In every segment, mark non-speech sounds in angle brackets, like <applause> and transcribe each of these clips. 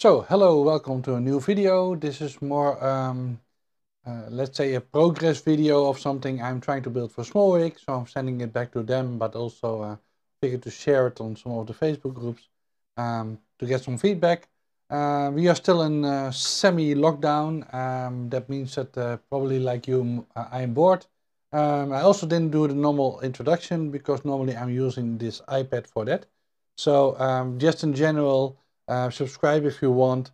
So, hello, welcome to a new video. This is more, um, uh, let's say, a progress video of something I'm trying to build for Smallwick. So I'm sending it back to them, but also uh, figured to share it on some of the Facebook groups um, to get some feedback. Uh, we are still in uh, semi-lockdown. Um, that means that uh, probably like you, I am uh, bored. Um, I also didn't do the normal introduction because normally I'm using this iPad for that. So um, just in general, uh, subscribe if you want.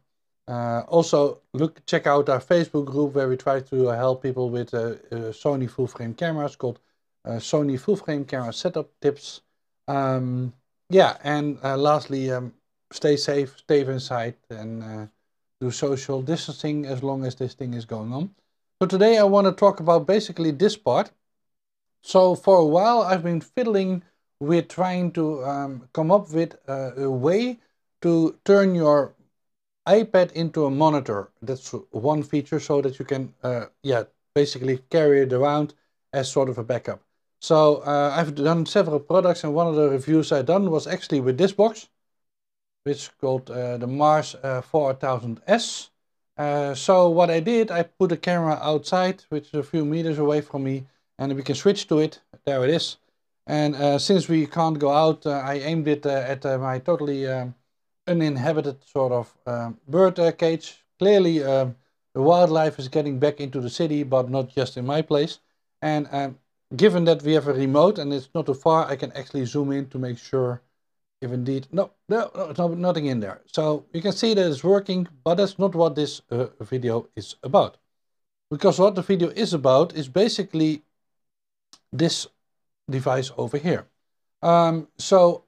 Uh, also, look check out our Facebook group where we try to help people with uh, uh, Sony full frame cameras called uh, Sony full frame camera setup tips. Um, yeah, and lastly, um, stay safe, stay inside, and do social distancing as long as this thing is going on. So today I want to talk about basically this part. So for a while I've been fiddling with trying to um, come up with a way to turn your iPad into a monitor. That's one feature so that you can, uh, yeah, basically carry it around as sort of a backup. So uh, I've done several products and one of the reviews I done was actually with this box, which called uh, the Mars 4000S. Uh, uh, so what I did, I put a camera outside, which is a few meters away from me, and we can switch to it. There it is. And uh, since we can't go out, I aimed it at my totally um, uninhabited sort of um, bird uh, cage. Clearly, um, the wildlife is getting back into the city, but not just in my place. And um, given that we have a remote and it's not too far, I can actually zoom in to make sure if indeed... No, no, no nothing in there. So you can see that it's working, but that's not what this uh, video is about. Because what the video is about is basically this device over here. Um, so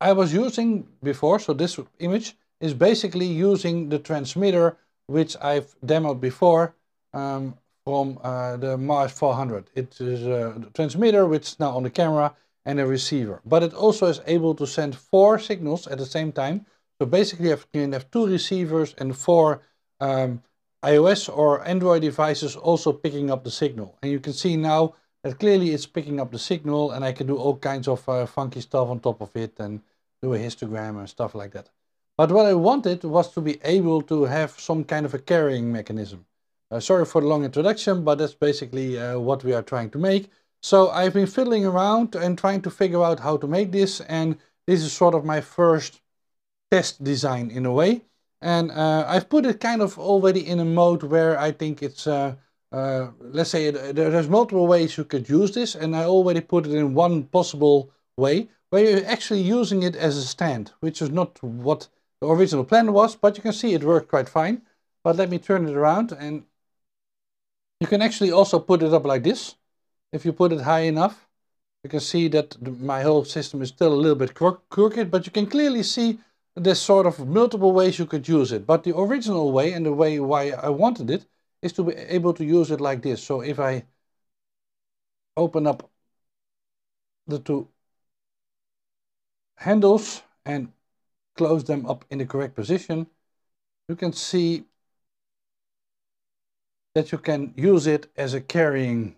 I was using before, so this image is basically using the transmitter which I've demoed before um, from uh, the Mars 400. It is a uh, transmitter which is now on the camera and a receiver. But it also is able to send four signals at the same time. So basically you can have two receivers and four um, iOS or Android devices also picking up the signal. And you can see now clearly it's picking up the signal and I can do all kinds of uh, funky stuff on top of it and do a histogram and stuff like that. But what I wanted was to be able to have some kind of a carrying mechanism. Uh, sorry for the long introduction, but that's basically uh, what we are trying to make. So I've been fiddling around and trying to figure out how to make this and this is sort of my first test design in a way. And uh, I've put it kind of already in a mode where I think it's uh, uh, let's say uh, there's multiple ways you could use this and I already put it in one possible way where you're actually using it as a stand which is not what the original plan was but you can see it worked quite fine but let me turn it around and you can actually also put it up like this if you put it high enough you can see that my whole system is still a little bit crooked but you can clearly see there's sort of multiple ways you could use it but the original way and the way why I wanted it is to be able to use it like this. So if I open up the two handles and close them up in the correct position, you can see that you can use it as a carrying.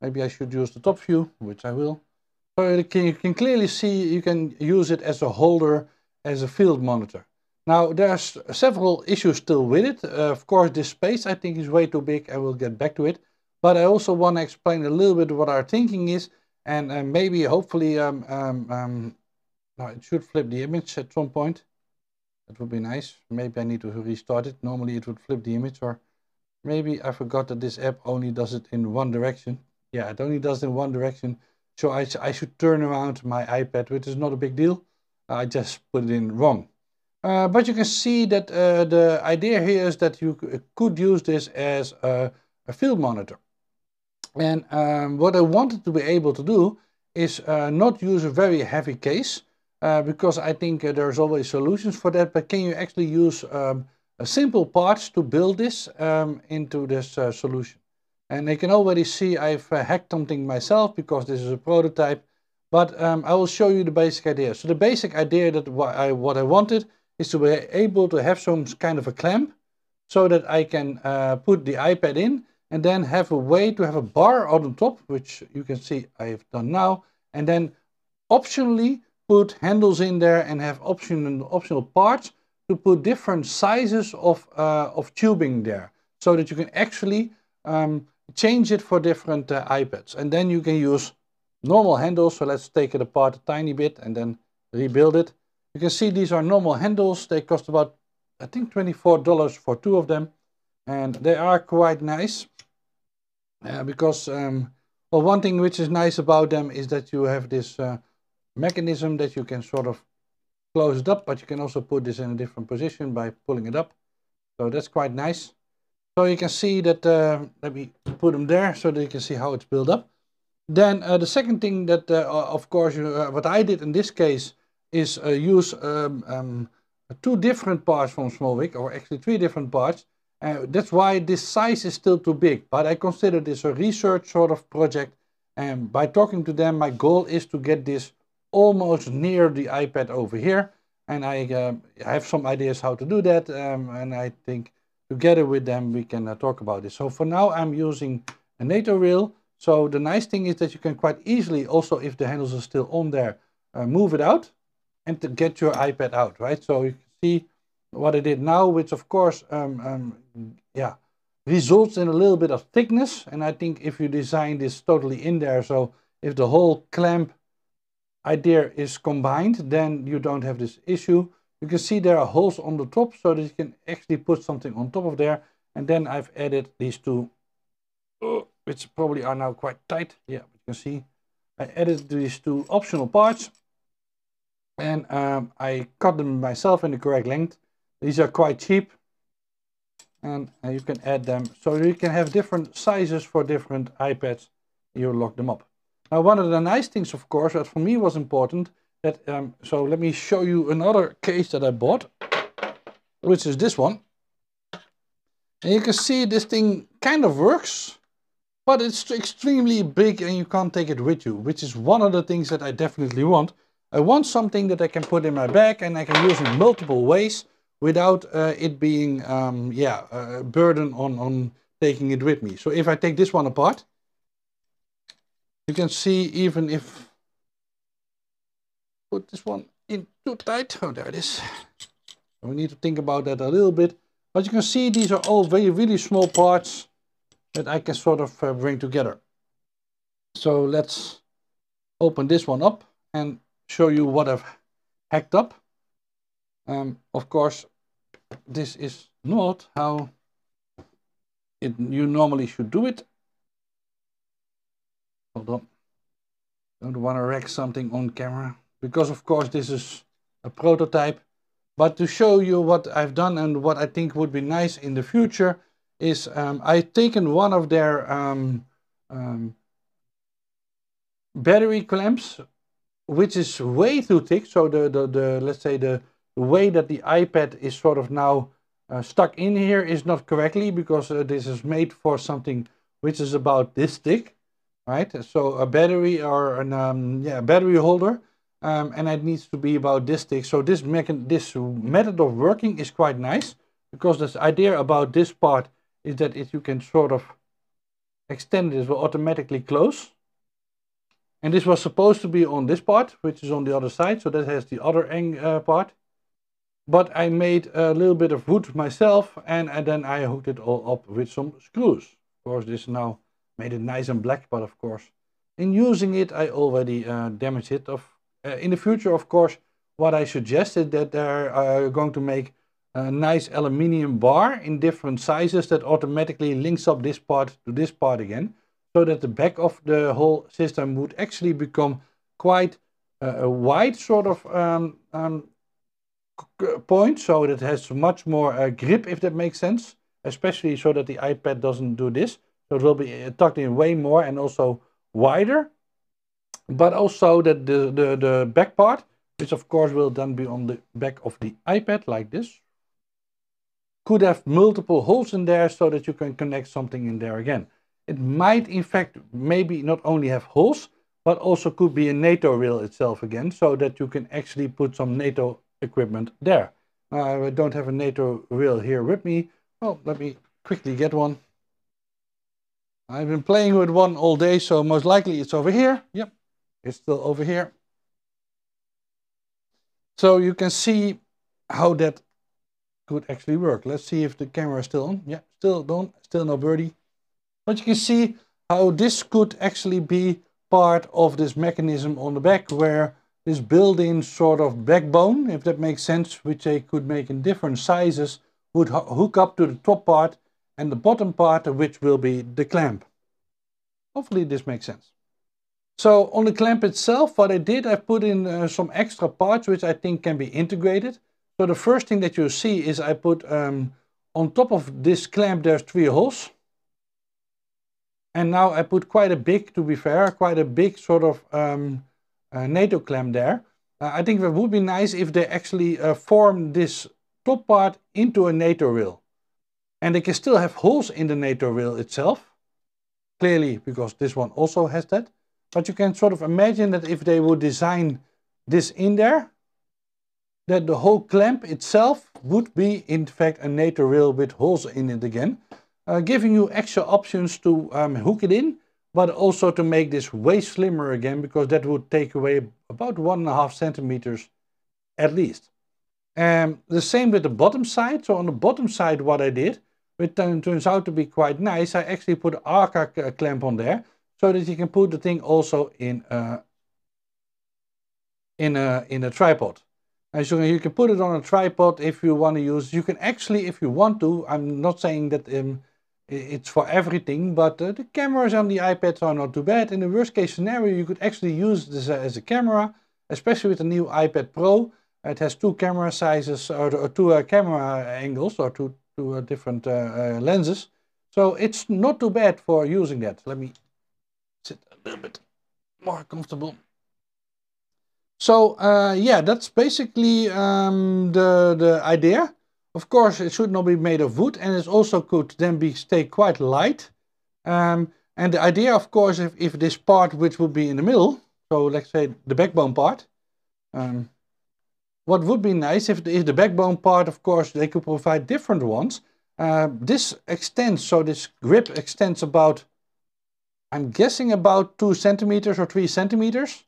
Maybe I should use the top view, which I will. So you can, you can clearly see you can use it as a holder, as a field monitor. Now there's several issues still with it. Uh, of course this space I think is way too big and we'll get back to it. But I also want to explain a little bit what our thinking is and uh, maybe hopefully um, um, um, no, it should flip the image at some point. That would be nice. Maybe I need to restart it. Normally it would flip the image or maybe I forgot that this app only does it in one direction. Yeah, it only does it in one direction. So I, I should turn around my iPad, which is not a big deal. I just put it in wrong. Uh, but you can see that uh, the idea here is that you could use this as a, a field monitor. And um, what I wanted to be able to do is uh, not use a very heavy case, uh, because I think uh, there's always solutions for that, but can you actually use um, simple parts to build this um, into this uh, solution? And I can already see I've hacked something myself because this is a prototype, but um, I will show you the basic idea. So the basic idea that I, what I wanted is to be able to have some kind of a clamp so that I can uh, put the iPad in and then have a way to have a bar on the top, which you can see I have done now, and then optionally put handles in there and have optional, optional parts to put different sizes of, uh, of tubing there so that you can actually um, change it for different uh, iPads. And then you can use normal handles. So let's take it apart a tiny bit and then rebuild it. You can see these are normal handles. They cost about, I think, $24 for two of them. And they are quite nice. Uh, because, um, well, one thing which is nice about them is that you have this uh, mechanism that you can sort of close it up. But you can also put this in a different position by pulling it up. So that's quite nice. So you can see that, uh, let me put them there so that you can see how it's built up. Then uh, the second thing that, uh, of course, you, uh, what I did in this case is uh, use um, um, two different parts from Smolvik, or actually three different parts. Uh, that's why this size is still too big, but I consider this a research sort of project. And by talking to them, my goal is to get this almost near the iPad over here. And I uh, have some ideas how to do that. Um, and I think together with them, we can uh, talk about this. So for now, I'm using a NATO rail. So the nice thing is that you can quite easily also, if the handles are still on there, uh, move it out and to get your iPad out, right? So you can see what I did now, which of course, um, um, yeah, results in a little bit of thickness. And I think if you design this totally in there, so if the whole clamp idea is combined, then you don't have this issue. You can see there are holes on the top so that you can actually put something on top of there. And then I've added these two, oh, which probably are now quite tight. Yeah, you can see I added these two optional parts and um, I cut them myself in the correct length. These are quite cheap and uh, you can add them. So you can have different sizes for different iPads. You lock them up. Now one of the nice things of course that for me was important that um, so let me show you another case that I bought which is this one. And you can see this thing kind of works but it's extremely big and you can't take it with you which is one of the things that I definitely want I want something that I can put in my bag and I can use in multiple ways without uh, it being um, yeah, a burden on, on taking it with me. So if I take this one apart, you can see even if put this one in too tight, oh there it is. We need to think about that a little bit. But you can see these are all very, really small parts that I can sort of uh, bring together. So let's open this one up and show you what I've hacked up. Um, of course, this is not how it, you normally should do it. Hold on. Don't want to wreck something on camera because of course this is a prototype. But to show you what I've done and what I think would be nice in the future is um, I've taken one of their um, um battery clamps which is way too thick. So the, the, the let's say the way that the iPad is sort of now uh, stuck in here is not correctly because uh, this is made for something which is about this thick, right? So a battery or an um, yeah battery holder, um, and it needs to be about this thick. So this this method of working is quite nice because this idea about this part is that if you can sort of extend this will automatically close and this was supposed to be on this part, which is on the other side. So that has the other uh, part. But I made a little bit of wood myself and, and then I hooked it all up with some screws. Of course, this now made it nice and black, but of course, in using it, I already uh, damaged it. Of, uh, in the future, of course, what I suggested that they're uh, going to make a nice aluminium bar in different sizes that automatically links up this part to this part again so that the back of the whole system would actually become quite uh, a wide sort of um, um, point so that it has much more uh, grip if that makes sense especially so that the iPad doesn't do this so it will be uh, tucked in way more and also wider but also that the, the, the back part which of course will then be on the back of the iPad like this could have multiple holes in there so that you can connect something in there again it might in fact maybe not only have holes, but also could be a NATO rail itself again, so that you can actually put some NATO equipment there. Uh, I don't have a NATO rail here with me. Well, let me quickly get one. I've been playing with one all day, so most likely it's over here. Yep, it's still over here. So you can see how that could actually work. Let's see if the camera is still on. Yeah, still on, still no birdie. But you can see how this could actually be part of this mechanism on the back where this built-in sort of backbone, if that makes sense, which they could make in different sizes, would hook up to the top part and the bottom part which will be the clamp. Hopefully this makes sense. So on the clamp itself, what I did, I put in uh, some extra parts which I think can be integrated. So the first thing that you see is I put um, on top of this clamp, there's three holes. And now I put quite a big, to be fair, quite a big sort of um, uh, NATO clamp there. Uh, I think that would be nice if they actually uh, form this top part into a NATO rail. And they can still have holes in the NATO rail itself, clearly because this one also has that. But you can sort of imagine that if they would design this in there, that the whole clamp itself would be in fact a NATO rail with holes in it again uh, giving you extra options to um, hook it in, but also to make this way slimmer again, because that would take away about one and a half centimeters at least. And the same with the bottom side. So on the bottom side, what I did, which turns out to be quite nice, I actually put Arca uh, clamp on there, so that you can put the thing also in a, uh, in a, in a tripod. And so you can put it on a tripod if you want to use, you can actually, if you want to, I'm not saying that um, it's for everything, but uh, the cameras on the iPads are not too bad. In the worst case scenario, you could actually use this as a camera, especially with the new iPad Pro. It has two camera sizes, or, or two uh, camera angles, or two, two uh, different uh, uh, lenses. So it's not too bad for using that. Let me sit a little bit more comfortable. So uh, yeah, that's basically um, the, the idea. Of course, it should not be made of wood and it also could then be stay quite light. Um, and the idea, of course, if, if this part which would be in the middle, so let's say the backbone part, um, what would be nice if the, if the backbone part, of course, they could provide different ones. Uh, this extends, so this grip extends about, I'm guessing about two centimeters or three centimeters.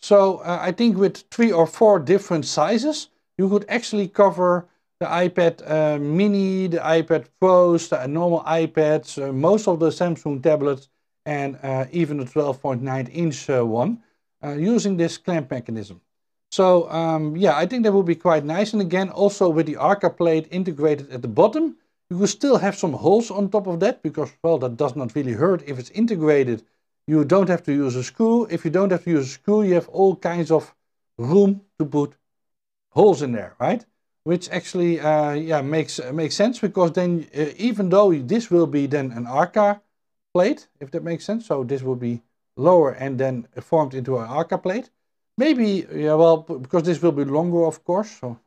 So uh, I think with three or four different sizes, you could actually cover the iPad uh, mini, the iPad Pros, the normal iPads, uh, most of the Samsung tablets and uh, even the 12.9 inch uh, one uh, using this clamp mechanism. So um, yeah, I think that would be quite nice. And again, also with the Arca plate integrated at the bottom, you could still have some holes on top of that because, well, that does not really hurt if it's integrated. You don't have to use a screw. If you don't have to use a screw, you have all kinds of room to put holes in there, right? which actually uh, yeah makes uh, makes sense because then uh, even though this will be then an arca plate if that makes sense so this will be lower and then formed into an arca plate maybe yeah well because this will be longer of course so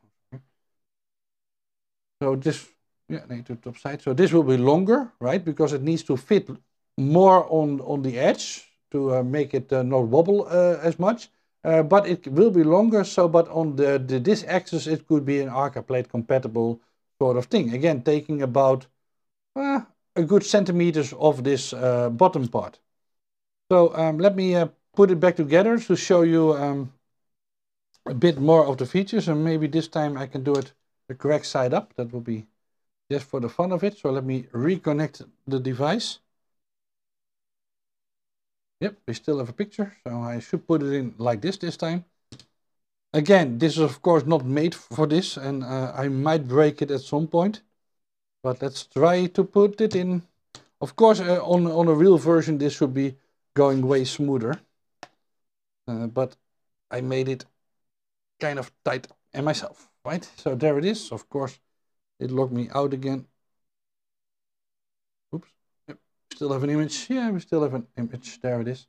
so this yeah need to top side so this will be longer right because it needs to fit more on on the edge to uh, make it uh, not wobble uh, as much uh, but it will be longer, so but on the, the, this axis it could be an Arca plate compatible sort of thing. Again, taking about uh, a good centimeters of this uh, bottom part. So um, let me uh, put it back together to show you um, a bit more of the features and maybe this time I can do it the correct side up. That will be just for the fun of it. So let me reconnect the device. Yep, we still have a picture, so I should put it in like this this time. Again, this is of course not made for this, and uh, I might break it at some point. But let's try to put it in. Of course, uh, on, on a real version, this should be going way smoother. Uh, but I made it kind of tight and myself, right? So there it is. Of course, it locked me out again. Oops still have an image. Yeah, we still have an image. There it is.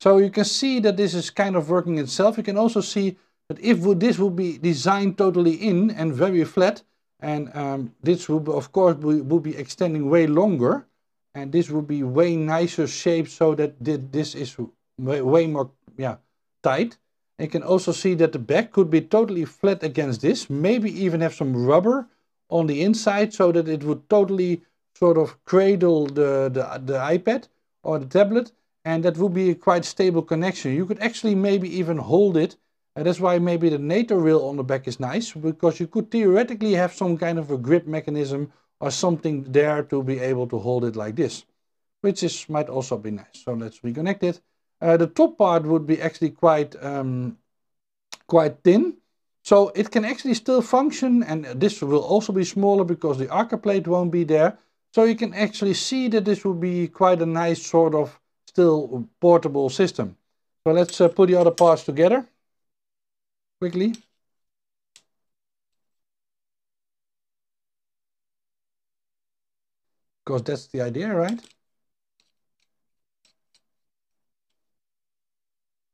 So you can see that this is kind of working itself. You can also see that if this would be designed totally in and very flat, and um, this would of course would be extending way longer, and this would be way nicer shape so that this is way more yeah, tight. And you can also see that the back could be totally flat against this, maybe even have some rubber on the inside so that it would totally sort of cradle the, the, the iPad or the tablet and that would be a quite stable connection. You could actually maybe even hold it and that's why maybe the NATO rail on the back is nice because you could theoretically have some kind of a grip mechanism or something there to be able to hold it like this, which is might also be nice. So let's reconnect it. Uh, the top part would be actually quite um, quite thin. So it can actually still function and this will also be smaller because the arca plate won't be there. So you can actually see that this will be quite a nice sort of still portable system. So let's uh, put the other parts together quickly. Because that's the idea, right?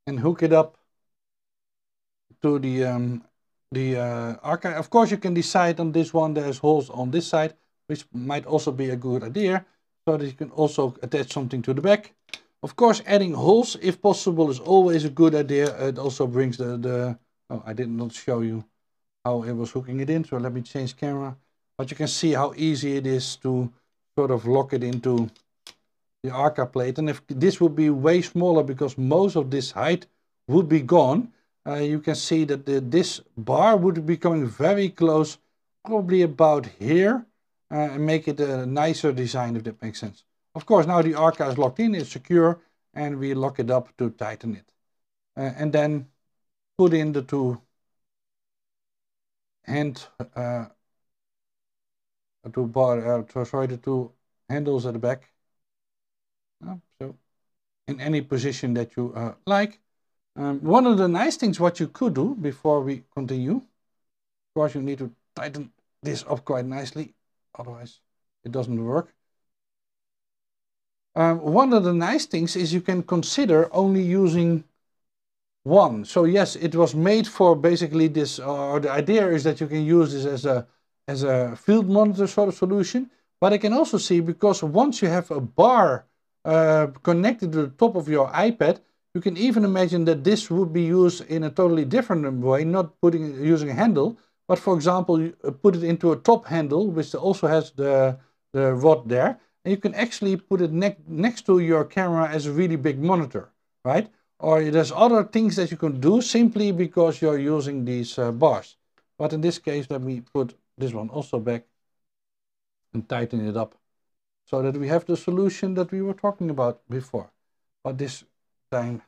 And hook it up to the um, the uh, archive. Of course, you can decide on this one. There's holes on this side which might also be a good idea, so that you can also attach something to the back. Of course, adding holes, if possible, is always a good idea. It also brings the... the oh, I did not show you how it was hooking it in, so let me change camera. But you can see how easy it is to sort of lock it into the Arca plate. And if this would be way smaller, because most of this height would be gone, uh, you can see that the, this bar would be coming very close, probably about here uh, and make it a nicer design if that makes sense. Of course, now the Arca is locked in, it's secure, and we lock it up to tighten it. Uh, and then put in the two hand, uh, two bar, uh, sorry, the two handles at the back. so in any position that you uh, like. Um, one of the nice things what you could do before we continue, of course you need to tighten this up quite nicely otherwise it doesn't work. Um, one of the nice things is you can consider only using one. So yes, it was made for basically this, or the idea is that you can use this as a, as a field monitor sort of solution. But I can also see, because once you have a bar uh, connected to the top of your iPad, you can even imagine that this would be used in a totally different way, not putting using a handle, but for example, you uh, put it into a top handle, which also has the, the rod there. And you can actually put it ne next to your camera as a really big monitor, right? Or there's other things that you can do simply because you're using these uh, bars. But in this case, let me put this one also back and tighten it up so that we have the solution that we were talking about before. But this time,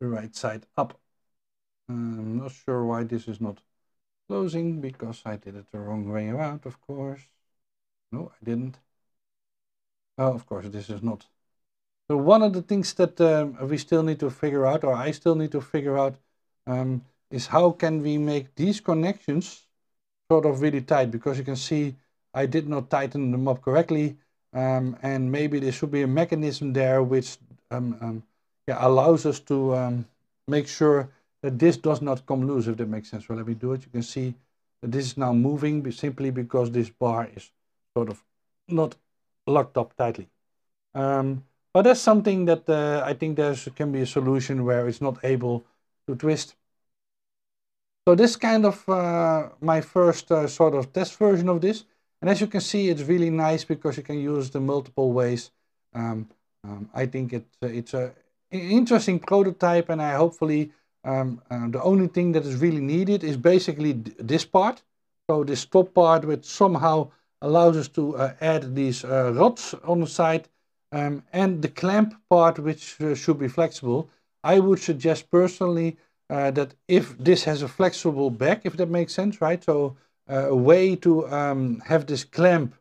the right side up. I'm not sure why this is not closing because I did it the wrong way around, of course. No, I didn't. Oh, of course, this is not. So one of the things that um, we still need to figure out, or I still need to figure out, um, is how can we make these connections sort of really tight? Because you can see I did not tighten them up correctly. Um, and maybe there should be a mechanism there which um, um, yeah, allows us to um, make sure that this does not come loose, if that makes sense. Well, let me do it. You can see that this is now moving simply because this bar is sort of not locked up tightly. Um, but that's something that uh, I think there can be a solution where it's not able to twist. So this kind of uh, my first uh, sort of test version of this. And as you can see, it's really nice because you can use the multiple ways. Um, um, I think it, it's uh, an interesting prototype and I hopefully um, uh, the only thing that is really needed is basically this part. So this top part which somehow allows us to uh, add these uh, rods on the side um, and the clamp part which uh, should be flexible. I would suggest personally uh, that if this has a flexible back, if that makes sense, right? So uh, a way to um, have this clamp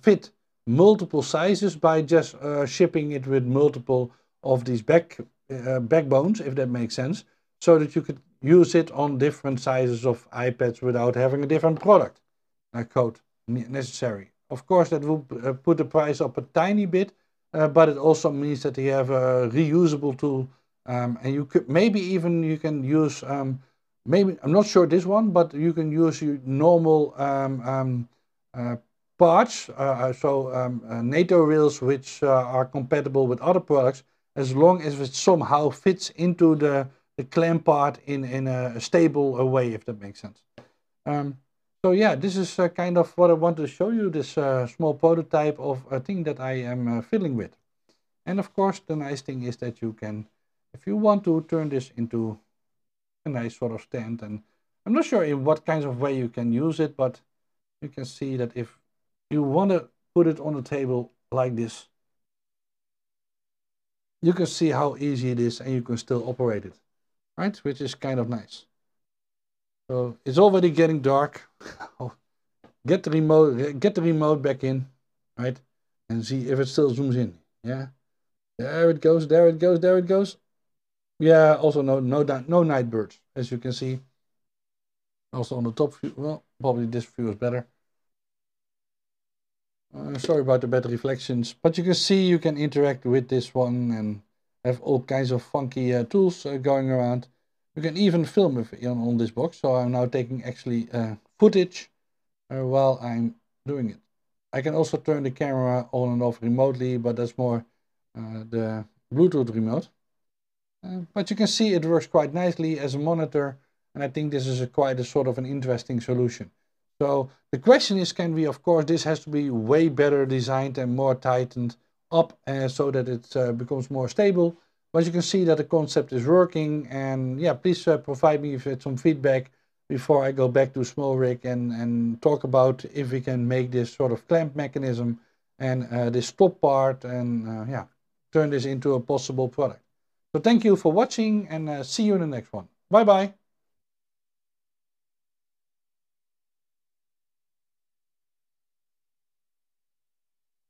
fit multiple sizes by just shipping it with multiple of these back backbones, if that makes sense so that you could use it on different sizes of iPads without having a different product uh, code necessary. Of course, that will uh, put the price up a tiny bit, uh, but it also means that you have a reusable tool, um, and you could maybe even you can use um, maybe I'm not sure this one, but you can use your normal um, um uh, parts, uh, so um, NATO rails which are compatible with other products, as long as it somehow fits into the the clam part in, in a stable way, if that makes sense. Um, so yeah, this is uh, kind of what I want to show you, this uh, small prototype of a thing that I am uh, fiddling with. And of course, the nice thing is that you can, if you want to, turn this into a nice sort of stand. And I'm not sure in what kinds of way you can use it, but you can see that if you want to put it on the table like this, you can see how easy it is and you can still operate it right? Which is kind of nice. So it's already getting dark. <laughs> get the remote, get the remote back in, right? And see if it still zooms in. Yeah, there it goes, there it goes, there it goes. Yeah, also no no no night birds, as you can see. Also on the top view, well, probably this view is better. Uh, sorry about the bad reflections, but you can see you can interact with this one and have all kinds of funky uh, tools uh, going around. We can even film on, on this box. So I'm now taking actually uh, footage uh, while I'm doing it. I can also turn the camera on and off remotely, but that's more uh, the Bluetooth remote. Uh, but you can see it works quite nicely as a monitor. And I think this is a quite a sort of an interesting solution. So the question is, can we, of course, this has to be way better designed and more tightened up so that it uh, becomes more stable. But you can see that the concept is working and yeah, please uh, provide me with some feedback before I go back to small rig and, and talk about if we can make this sort of clamp mechanism and uh, this top part and uh, yeah, turn this into a possible product. So thank you for watching and uh, see you in the next one. Bye bye.